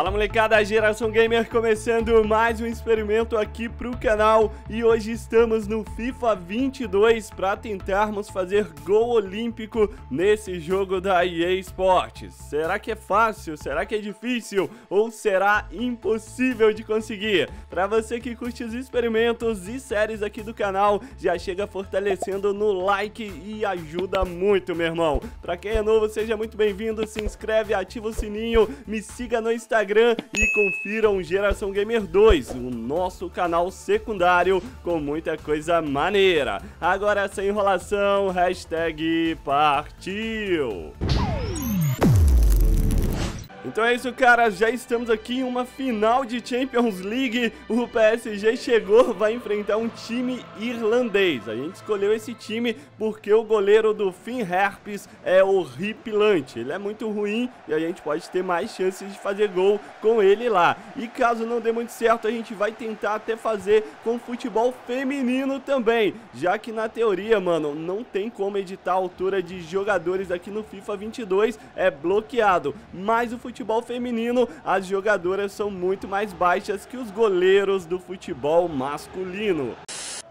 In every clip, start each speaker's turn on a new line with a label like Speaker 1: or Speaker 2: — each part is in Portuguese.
Speaker 1: Fala molecada, Geração Gamer começando mais um experimento aqui pro canal e hoje estamos no FIFA 22 para tentarmos fazer gol olímpico nesse jogo da EA Sports. Será que é fácil? Será que é difícil? Ou será impossível de conseguir? Para você que curte os experimentos e séries aqui do canal, já chega fortalecendo no like e ajuda muito, meu irmão. Para quem é novo, seja muito bem-vindo, se inscreve, ativa o sininho, me siga no Instagram Instagram e confiram Geração Gamer 2, o nosso canal secundário com muita coisa maneira. Agora, sem enrolação, hashtag partiu! Então é isso, cara. Já estamos aqui em uma final de Champions League. O PSG chegou, vai enfrentar um time irlandês. A gente escolheu esse time porque o goleiro do Finn Herpes é horripilante. Ele é muito ruim e a gente pode ter mais chances de fazer gol com ele lá. E caso não dê muito certo, a gente vai tentar até fazer com futebol feminino também. Já que na teoria, mano, não tem como editar a altura de jogadores aqui no FIFA 22. É bloqueado. Mas o futebol futebol feminino, as jogadoras são muito mais baixas que os goleiros do futebol masculino.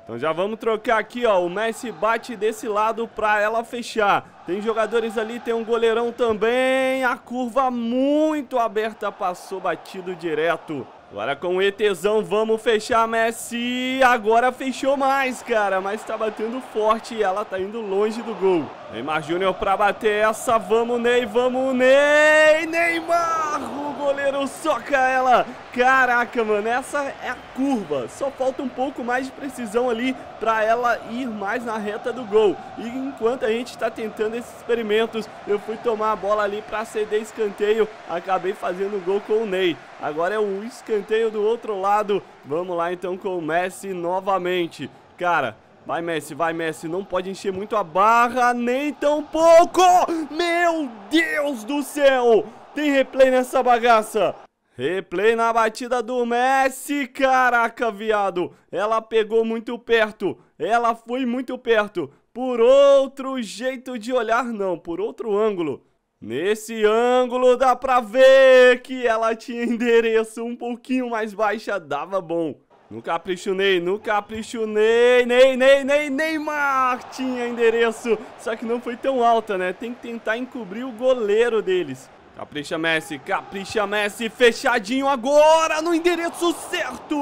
Speaker 1: Então já vamos trocar aqui, ó. O Messi bate desse lado para ela fechar. Tem jogadores ali, tem um goleirão também. A curva muito aberta, passou batido direto. Agora com o ETzão, vamos fechar Messi. Agora fechou mais, cara. Mas tá batendo forte e ela tá indo longe do gol. Neymar Júnior pra bater essa. Vamos, Ney. Vamos, Ney. Neymar! goleiro soca ela. Caraca, mano, essa é a curva. Só falta um pouco mais de precisão ali para ela ir mais na reta do gol. E enquanto a gente está tentando esses experimentos, eu fui tomar a bola ali para ceder escanteio. Acabei fazendo o gol com o Ney. Agora é o escanteio do outro lado. Vamos lá então com o Messi novamente. Cara, Vai Messi, vai Messi, não pode encher muito a barra, nem tão pouco! Meu Deus do céu! Tem replay nessa bagaça. Replay na batida do Messi, caraca, viado. Ela pegou muito perto, ela foi muito perto. Por outro jeito de olhar, não, por outro ângulo. Nesse ângulo dá pra ver que ela tinha endereço um pouquinho mais baixa, dava bom. No capricho Ney, no capricho Ney, Ney, Ney, Ney, Neymar tinha endereço, só que não foi tão alta, né? Tem que tentar encobrir o goleiro deles. Capricha Messi, capricha Messi, fechadinho agora no endereço certo.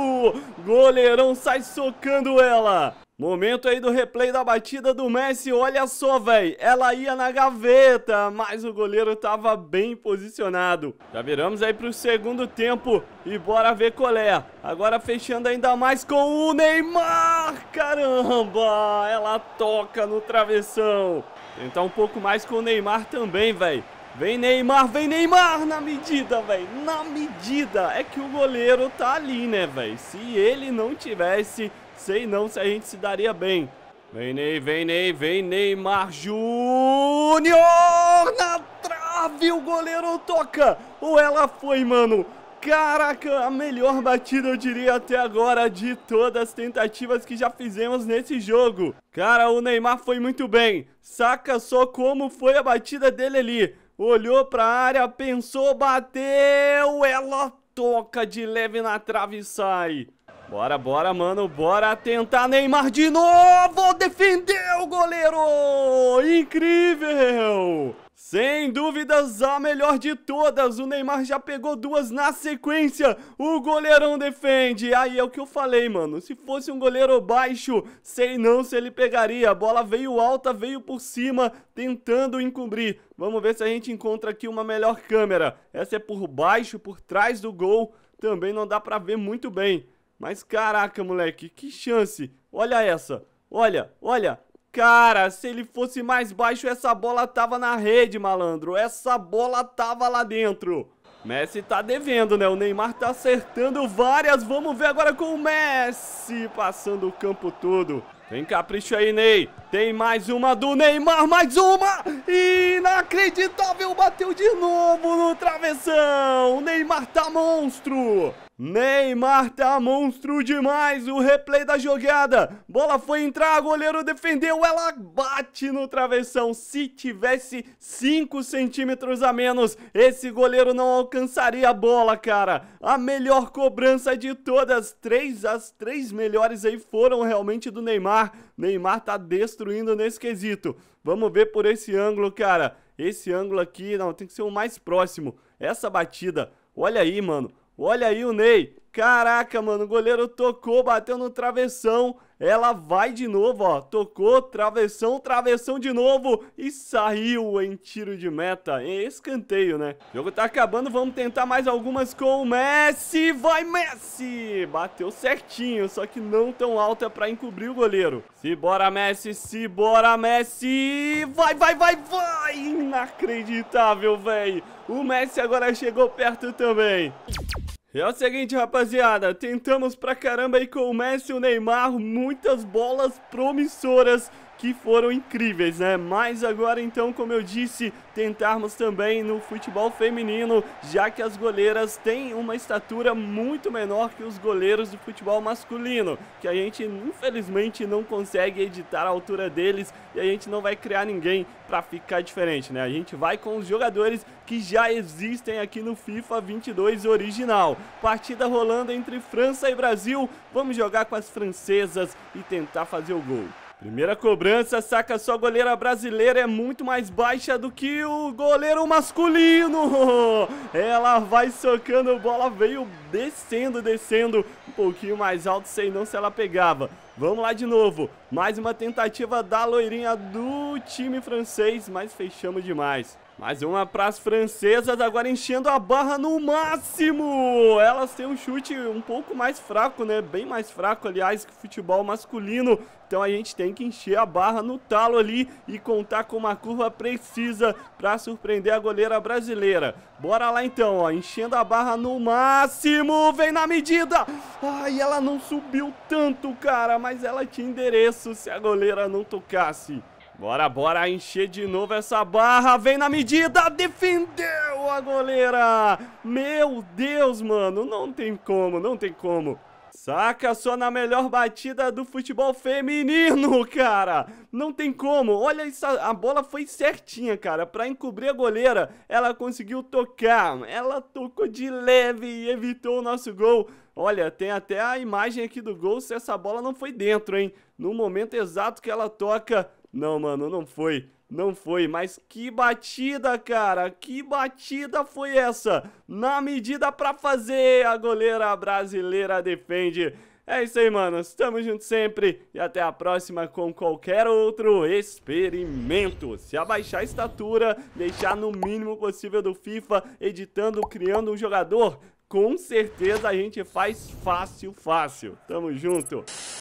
Speaker 1: Goleirão sai socando ela. Momento aí do replay da batida do Messi, olha só, velho, ela ia na gaveta, mas o goleiro tava bem posicionado. Já viramos aí pro segundo tempo e bora ver qual é. Agora fechando ainda mais com o Neymar, caramba, ela toca no travessão. Tentar um pouco mais com o Neymar também, velho. Vem Neymar, vem Neymar na medida, velho. Na medida. É que o goleiro tá ali, né, velho? Se ele não tivesse, sei não se a gente se daria bem. Vem Ney, vem Ney, vem Neymar Júnior na trave, o goleiro toca. Ou ela foi, mano. Caraca, a melhor batida, eu diria, até agora de todas as tentativas que já fizemos nesse jogo. Cara, o Neymar foi muito bem. Saca só como foi a batida dele ali olhou para a área, pensou, bateu, ela toca de leve na trave e sai. Bora, bora, mano, bora tentar Neymar de novo, defendeu o goleiro, incrível! Sem dúvidas, a melhor de todas. O Neymar já pegou duas na sequência. O goleirão defende. Aí é o que eu falei, mano. Se fosse um goleiro baixo, sei não se ele pegaria. A bola veio alta, veio por cima, tentando encobrir. Vamos ver se a gente encontra aqui uma melhor câmera. Essa é por baixo, por trás do gol. Também não dá pra ver muito bem. Mas caraca, moleque, que chance. Olha essa. Olha, olha, Cara, se ele fosse mais baixo, essa bola tava na rede, malandro. Essa bola tava lá dentro. Messi tá devendo, né? O Neymar tá acertando várias. Vamos ver agora com o Messi passando o campo todo. Tem capricho aí, Ney. Tem mais uma do Neymar, mais uma! Inacreditável, bateu de novo no travessão. O Neymar tá monstro. Neymar tá monstro demais, o replay da jogada, bola foi entrar, goleiro defendeu, ela bate no travessão, se tivesse 5 centímetros a menos, esse goleiro não alcançaria a bola, cara, a melhor cobrança de todas, três, as três melhores aí foram realmente do Neymar, Neymar tá destruindo nesse quesito, vamos ver por esse ângulo, cara, esse ângulo aqui, não, tem que ser o mais próximo, essa batida, olha aí, mano, Olha aí o Ney. Caraca, mano, o goleiro tocou, bateu no travessão. Ela vai de novo, ó. Tocou, travessão, travessão de novo. E saiu em tiro de meta, em é escanteio, né? O jogo tá acabando, vamos tentar mais algumas com o Messi. Vai, Messi! Bateu certinho, só que não tão alta pra encobrir o goleiro. Se bora, Messi, se bora, Messi! Vai, vai, vai, vai! Inacreditável, velho. O Messi agora chegou perto também. E é o seguinte, rapaziada, tentamos pra caramba aí com o Messi e o Neymar, muitas bolas promissoras que foram incríveis, né? Mas agora então, como eu disse, tentarmos também no futebol feminino, já que as goleiras têm uma estatura muito menor que os goleiros do futebol masculino, que a gente infelizmente não consegue editar a altura deles e a gente não vai criar ninguém para ficar diferente, né? A gente vai com os jogadores que já existem aqui no FIFA 22 original. Partida rolando entre França e Brasil, vamos jogar com as francesas e tentar fazer o gol. Primeira cobrança, saca só, a goleira brasileira é muito mais baixa do que o goleiro masculino. Ela vai socando, bola veio descendo, descendo, um pouquinho mais alto, sei não se ela pegava. Vamos lá de novo, mais uma tentativa da loirinha do time francês, mas fechamos demais. Mais uma para as francesas, agora enchendo a barra no máximo. Elas têm um chute um pouco mais fraco, né? Bem mais fraco, aliás, que o futebol masculino. Então a gente tem que encher a barra no talo ali e contar com uma curva precisa para surpreender a goleira brasileira. Bora lá então, ó, enchendo a barra no máximo, vem na medida. Ai, ela não subiu tanto, cara, mas ela tinha endereço se a goleira não tocasse. Bora, bora encher de novo essa barra. Vem na medida. Defendeu a goleira. Meu Deus, mano. Não tem como, não tem como. Saca só na melhor batida do futebol feminino, cara. Não tem como. Olha isso, a bola foi certinha, cara. Para encobrir a goleira, ela conseguiu tocar. Ela tocou de leve e evitou o nosso gol. Olha, tem até a imagem aqui do gol se essa bola não foi dentro, hein? No momento exato que ela toca, não, mano, não foi. Não foi, mas que batida, cara! Que batida foi essa? Na medida pra fazer, a goleira brasileira defende. É isso aí, mano. Estamos juntos sempre e até a próxima com qualquer outro experimento. Se abaixar a estatura, deixar no mínimo possível do FIFA, editando, criando um jogador, com certeza a gente faz fácil, fácil. Tamo junto.